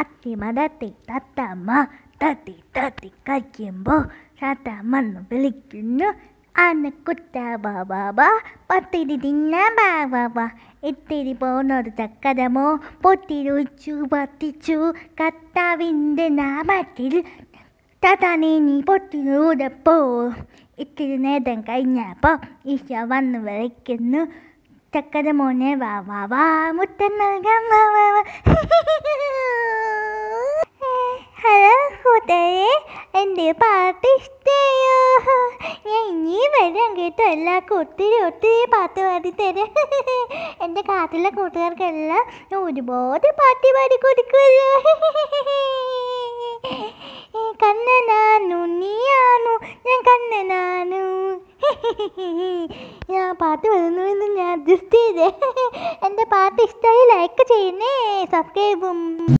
അത്തിമ തത്തി തത്തമ്മ തത്തി തത്തി കഴിക്കുമ്പോൾ തത്തമ്മന്ന് വിളിക്കുന്നു അന്ന് കുത്ത ബാബാബ പത്തിരി തിന്ന ബാബാബ ഇത്തിരി പോന്നൊരു ചക്കരമോ പൊത്തിരുച്ചു പത്തിച്ചു കത്താവിൻ്റെ നാമത്തിൽ തതനെ നീ പൊത്തിരൂതപ്പോ ഇത്തിരി നേരം കഴിഞ്ഞപ്പോൾ ഈശോ വന്ന് വിളിക്കുന്നു ചക്കരമോനെ വാ വാ വാ മുത്തം നൽകാം വാ വാ വാ എൻ്റെ പാട്ട് ഇഷ്ടയോ ഞാൻ ഇനിയും വരാൻ കേട്ടോ എല്ലാവർക്കും ഒത്തിരി ഒത്തിരി പാട്ട് പാടി തരാം എൻ്റെ കാട്ടിലെ കൂട്ടുകാർക്കെല്ലാം ഞാൻ ഒരുപാട് പാട്ട് പാടി കൊടുക്കുമല്ലോ കണ്ണനാനു നീയാണു ഞാൻ കണ്ണനാനു ഞാൻ പാട്ട് വരുന്നു എന്ന് ഞാൻ അഡ്ജസ്റ്റ് ചെയ്തേ എൻ്റെ പാട്ട് ഇഷ്ടമായി ലൈക്ക് ചെയ്യുന്നേ സബ്സ്ക്രൈബും